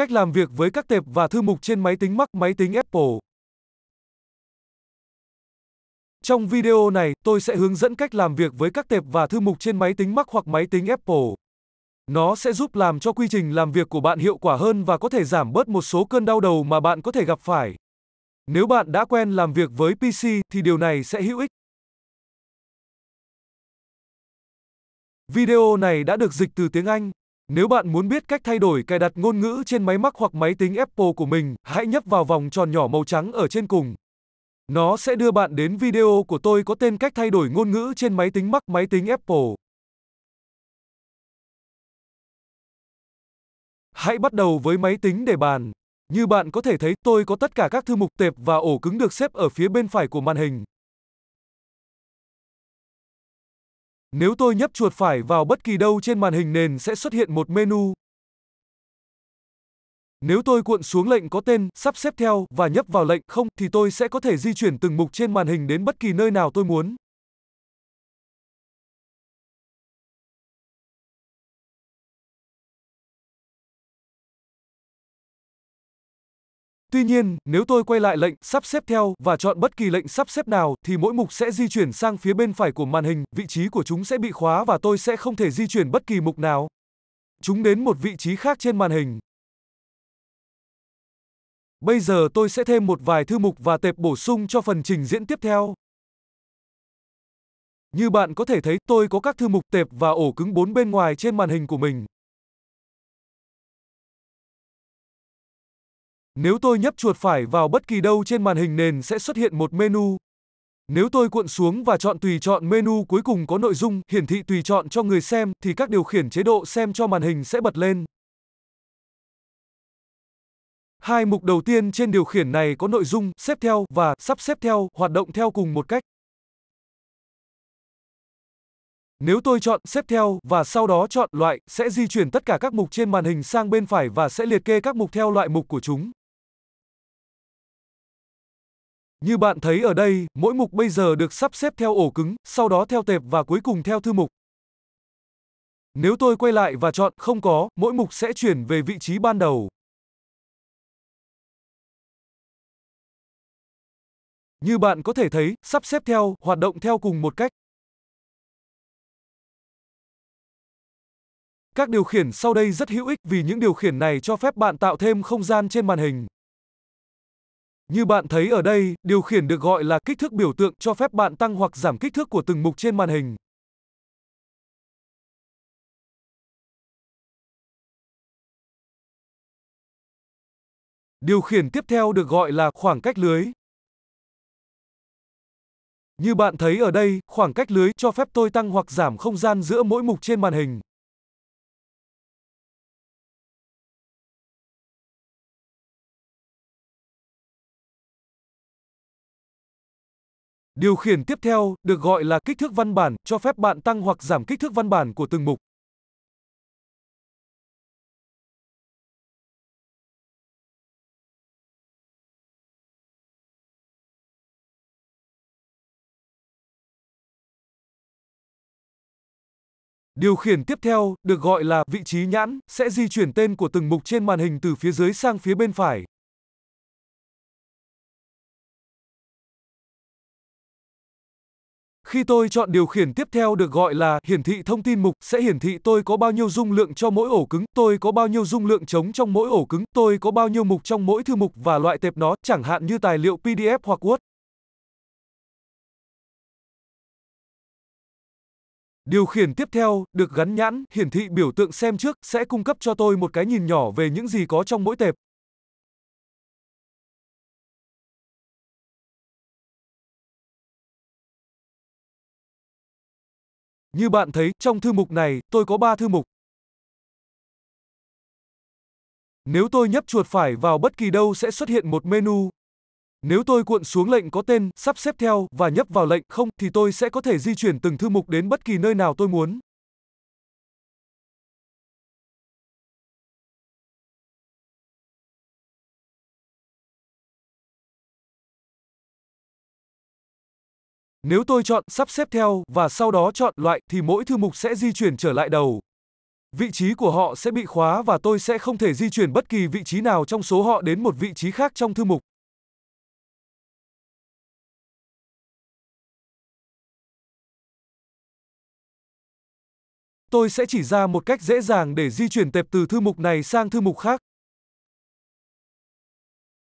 Cách làm việc với các tệp và thư mục trên máy tính Mac, máy tính Apple. Trong video này, tôi sẽ hướng dẫn cách làm việc với các tệp và thư mục trên máy tính Mac hoặc máy tính Apple. Nó sẽ giúp làm cho quy trình làm việc của bạn hiệu quả hơn và có thể giảm bớt một số cơn đau đầu mà bạn có thể gặp phải. Nếu bạn đã quen làm việc với PC thì điều này sẽ hữu ích. Video này đã được dịch từ tiếng Anh. Nếu bạn muốn biết cách thay đổi cài đặt ngôn ngữ trên máy Mac hoặc máy tính Apple của mình, hãy nhấp vào vòng tròn nhỏ màu trắng ở trên cùng. Nó sẽ đưa bạn đến video của tôi có tên cách thay đổi ngôn ngữ trên máy tính Mac, máy tính Apple. Hãy bắt đầu với máy tính để bàn. Như bạn có thể thấy, tôi có tất cả các thư mục tệp và ổ cứng được xếp ở phía bên phải của màn hình. Nếu tôi nhấp chuột phải vào bất kỳ đâu trên màn hình nền sẽ xuất hiện một menu. Nếu tôi cuộn xuống lệnh có tên, sắp xếp theo và nhấp vào lệnh không thì tôi sẽ có thể di chuyển từng mục trên màn hình đến bất kỳ nơi nào tôi muốn. Tuy nhiên, nếu tôi quay lại lệnh sắp xếp theo và chọn bất kỳ lệnh sắp xếp nào thì mỗi mục sẽ di chuyển sang phía bên phải của màn hình, vị trí của chúng sẽ bị khóa và tôi sẽ không thể di chuyển bất kỳ mục nào. Chúng đến một vị trí khác trên màn hình. Bây giờ tôi sẽ thêm một vài thư mục và tệp bổ sung cho phần trình diễn tiếp theo. Như bạn có thể thấy, tôi có các thư mục tệp và ổ cứng bốn bên ngoài trên màn hình của mình. Nếu tôi nhấp chuột phải vào bất kỳ đâu trên màn hình nền sẽ xuất hiện một menu. Nếu tôi cuộn xuống và chọn tùy chọn menu cuối cùng có nội dung hiển thị tùy chọn cho người xem thì các điều khiển chế độ xem cho màn hình sẽ bật lên. Hai mục đầu tiên trên điều khiển này có nội dung xếp theo và sắp xếp theo hoạt động theo cùng một cách. Nếu tôi chọn xếp theo và sau đó chọn loại sẽ di chuyển tất cả các mục trên màn hình sang bên phải và sẽ liệt kê các mục theo loại mục của chúng. Như bạn thấy ở đây, mỗi mục bây giờ được sắp xếp theo ổ cứng, sau đó theo tệp và cuối cùng theo thư mục. Nếu tôi quay lại và chọn không có, mỗi mục sẽ chuyển về vị trí ban đầu. Như bạn có thể thấy, sắp xếp theo, hoạt động theo cùng một cách. Các điều khiển sau đây rất hữu ích vì những điều khiển này cho phép bạn tạo thêm không gian trên màn hình. Như bạn thấy ở đây, điều khiển được gọi là kích thước biểu tượng cho phép bạn tăng hoặc giảm kích thước của từng mục trên màn hình. Điều khiển tiếp theo được gọi là khoảng cách lưới. Như bạn thấy ở đây, khoảng cách lưới cho phép tôi tăng hoặc giảm không gian giữa mỗi mục trên màn hình. Điều khiển tiếp theo được gọi là kích thước văn bản, cho phép bạn tăng hoặc giảm kích thước văn bản của từng mục. Điều khiển tiếp theo được gọi là vị trí nhãn sẽ di chuyển tên của từng mục trên màn hình từ phía dưới sang phía bên phải. Khi tôi chọn điều khiển tiếp theo được gọi là hiển thị thông tin mục sẽ hiển thị tôi có bao nhiêu dung lượng cho mỗi ổ cứng, tôi có bao nhiêu dung lượng trống trong mỗi ổ cứng, tôi có bao nhiêu mục trong mỗi thư mục và loại tệp nó, chẳng hạn như tài liệu PDF hoặc Word. Điều khiển tiếp theo, được gắn nhãn, hiển thị biểu tượng xem trước, sẽ cung cấp cho tôi một cái nhìn nhỏ về những gì có trong mỗi tệp. Như bạn thấy, trong thư mục này, tôi có 3 thư mục. Nếu tôi nhấp chuột phải vào bất kỳ đâu sẽ xuất hiện một menu. Nếu tôi cuộn xuống lệnh có tên, sắp xếp theo và nhấp vào lệnh không thì tôi sẽ có thể di chuyển từng thư mục đến bất kỳ nơi nào tôi muốn. Nếu tôi chọn sắp xếp theo và sau đó chọn loại thì mỗi thư mục sẽ di chuyển trở lại đầu. Vị trí của họ sẽ bị khóa và tôi sẽ không thể di chuyển bất kỳ vị trí nào trong số họ đến một vị trí khác trong thư mục. Tôi sẽ chỉ ra một cách dễ dàng để di chuyển tệp từ thư mục này sang thư mục khác.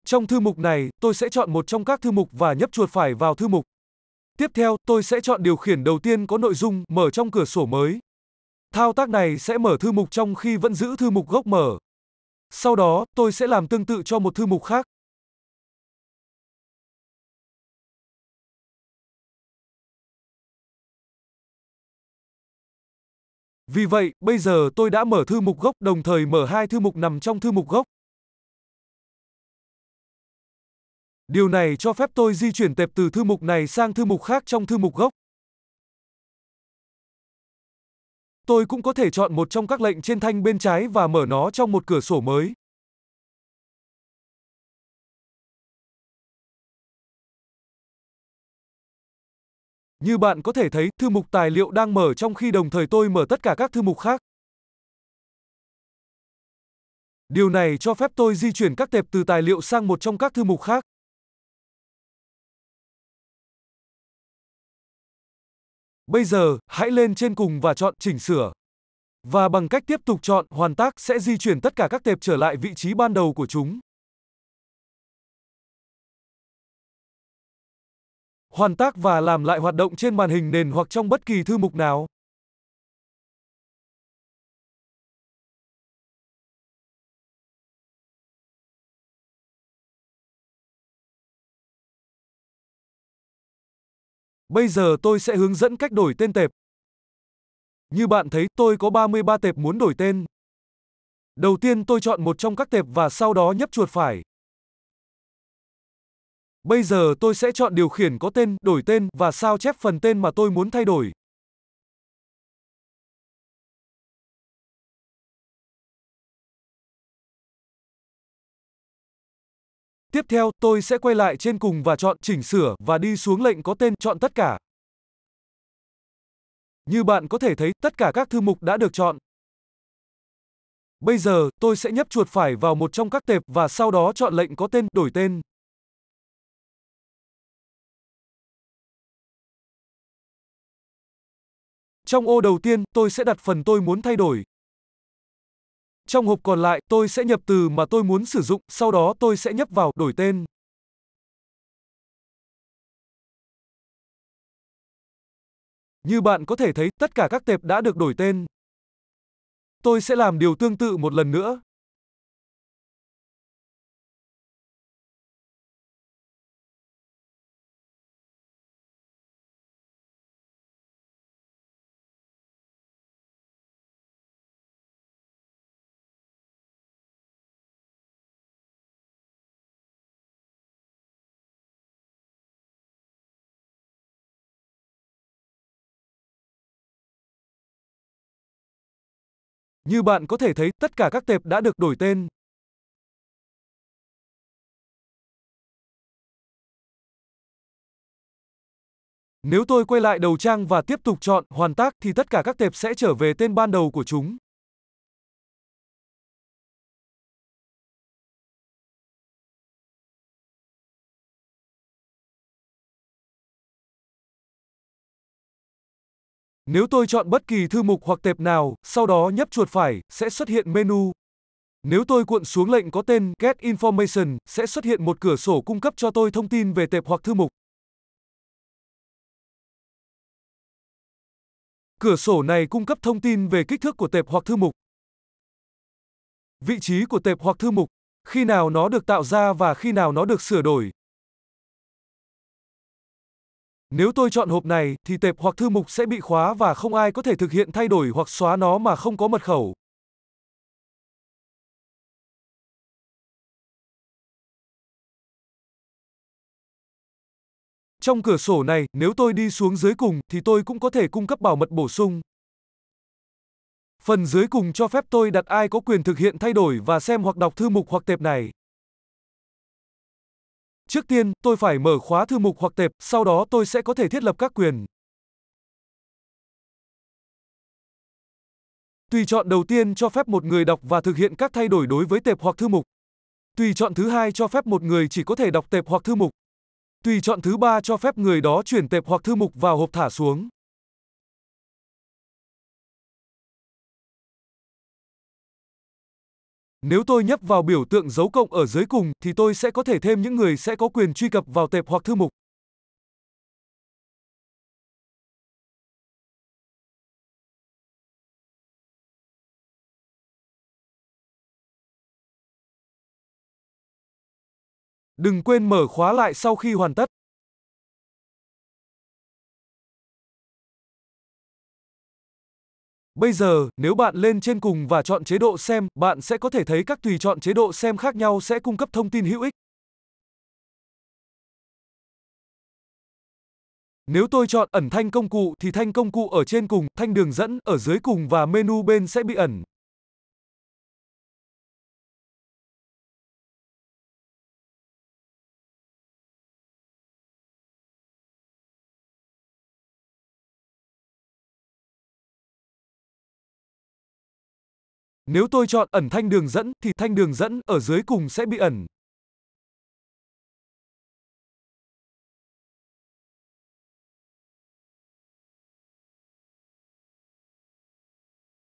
Trong thư mục này, tôi sẽ chọn một trong các thư mục và nhấp chuột phải vào thư mục. Tiếp theo, tôi sẽ chọn điều khiển đầu tiên có nội dung mở trong cửa sổ mới. Thao tác này sẽ mở thư mục trong khi vẫn giữ thư mục gốc mở. Sau đó, tôi sẽ làm tương tự cho một thư mục khác. Vì vậy, bây giờ tôi đã mở thư mục gốc đồng thời mở hai thư mục nằm trong thư mục gốc. Điều này cho phép tôi di chuyển tệp từ thư mục này sang thư mục khác trong thư mục gốc. Tôi cũng có thể chọn một trong các lệnh trên thanh bên trái và mở nó trong một cửa sổ mới. Như bạn có thể thấy, thư mục tài liệu đang mở trong khi đồng thời tôi mở tất cả các thư mục khác. Điều này cho phép tôi di chuyển các tệp từ tài liệu sang một trong các thư mục khác. Bây giờ, hãy lên trên cùng và chọn chỉnh sửa. Và bằng cách tiếp tục chọn hoàn tác sẽ di chuyển tất cả các tệp trở lại vị trí ban đầu của chúng. Hoàn tác và làm lại hoạt động trên màn hình nền hoặc trong bất kỳ thư mục nào. Bây giờ tôi sẽ hướng dẫn cách đổi tên tệp. Như bạn thấy, tôi có 33 tệp muốn đổi tên. Đầu tiên tôi chọn một trong các tệp và sau đó nhấp chuột phải. Bây giờ tôi sẽ chọn điều khiển có tên, đổi tên và sao chép phần tên mà tôi muốn thay đổi. Tiếp theo, tôi sẽ quay lại trên cùng và chọn chỉnh sửa và đi xuống lệnh có tên chọn tất cả. Như bạn có thể thấy, tất cả các thư mục đã được chọn. Bây giờ, tôi sẽ nhấp chuột phải vào một trong các tệp và sau đó chọn lệnh có tên đổi tên. Trong ô đầu tiên, tôi sẽ đặt phần tôi muốn thay đổi. Trong hộp còn lại, tôi sẽ nhập từ mà tôi muốn sử dụng, sau đó tôi sẽ nhấp vào đổi tên. Như bạn có thể thấy, tất cả các tệp đã được đổi tên. Tôi sẽ làm điều tương tự một lần nữa. Như bạn có thể thấy, tất cả các tệp đã được đổi tên. Nếu tôi quay lại đầu trang và tiếp tục chọn hoàn tác thì tất cả các tệp sẽ trở về tên ban đầu của chúng. Nếu tôi chọn bất kỳ thư mục hoặc tệp nào, sau đó nhấp chuột phải, sẽ xuất hiện menu. Nếu tôi cuộn xuống lệnh có tên Get Information, sẽ xuất hiện một cửa sổ cung cấp cho tôi thông tin về tệp hoặc thư mục. Cửa sổ này cung cấp thông tin về kích thước của tệp hoặc thư mục. Vị trí của tệp hoặc thư mục, khi nào nó được tạo ra và khi nào nó được sửa đổi, nếu tôi chọn hộp này thì tệp hoặc thư mục sẽ bị khóa và không ai có thể thực hiện thay đổi hoặc xóa nó mà không có mật khẩu. Trong cửa sổ này, nếu tôi đi xuống dưới cùng thì tôi cũng có thể cung cấp bảo mật bổ sung. Phần dưới cùng cho phép tôi đặt ai có quyền thực hiện thay đổi và xem hoặc đọc thư mục hoặc tệp này. Trước tiên, tôi phải mở khóa thư mục hoặc tệp, sau đó tôi sẽ có thể thiết lập các quyền. Tùy chọn đầu tiên cho phép một người đọc và thực hiện các thay đổi đối với tệp hoặc thư mục. Tùy chọn thứ hai cho phép một người chỉ có thể đọc tệp hoặc thư mục. Tùy chọn thứ ba cho phép người đó chuyển tệp hoặc thư mục vào hộp thả xuống. Nếu tôi nhấp vào biểu tượng dấu cộng ở dưới cùng thì tôi sẽ có thể thêm những người sẽ có quyền truy cập vào tệp hoặc thư mục. Đừng quên mở khóa lại sau khi hoàn tất. Bây giờ, nếu bạn lên trên cùng và chọn chế độ xem, bạn sẽ có thể thấy các tùy chọn chế độ xem khác nhau sẽ cung cấp thông tin hữu ích. Nếu tôi chọn ẩn thanh công cụ thì thanh công cụ ở trên cùng, thanh đường dẫn ở dưới cùng và menu bên sẽ bị ẩn. Nếu tôi chọn ẩn thanh đường dẫn thì thanh đường dẫn ở dưới cùng sẽ bị ẩn.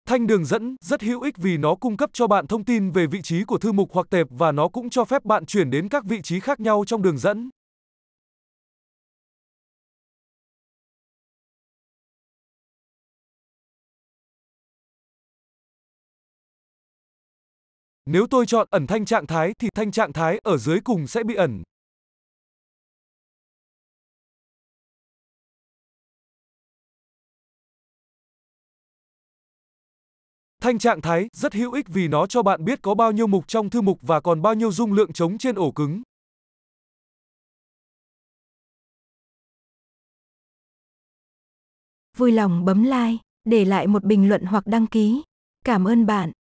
Thanh đường dẫn rất hữu ích vì nó cung cấp cho bạn thông tin về vị trí của thư mục hoặc tệp và nó cũng cho phép bạn chuyển đến các vị trí khác nhau trong đường dẫn. Nếu tôi chọn ẩn thanh trạng thái thì thanh trạng thái ở dưới cùng sẽ bị ẩn. Thanh trạng thái rất hữu ích vì nó cho bạn biết có bao nhiêu mục trong thư mục và còn bao nhiêu dung lượng trống trên ổ cứng. Vui lòng bấm like, để lại một bình luận hoặc đăng ký. Cảm ơn bạn.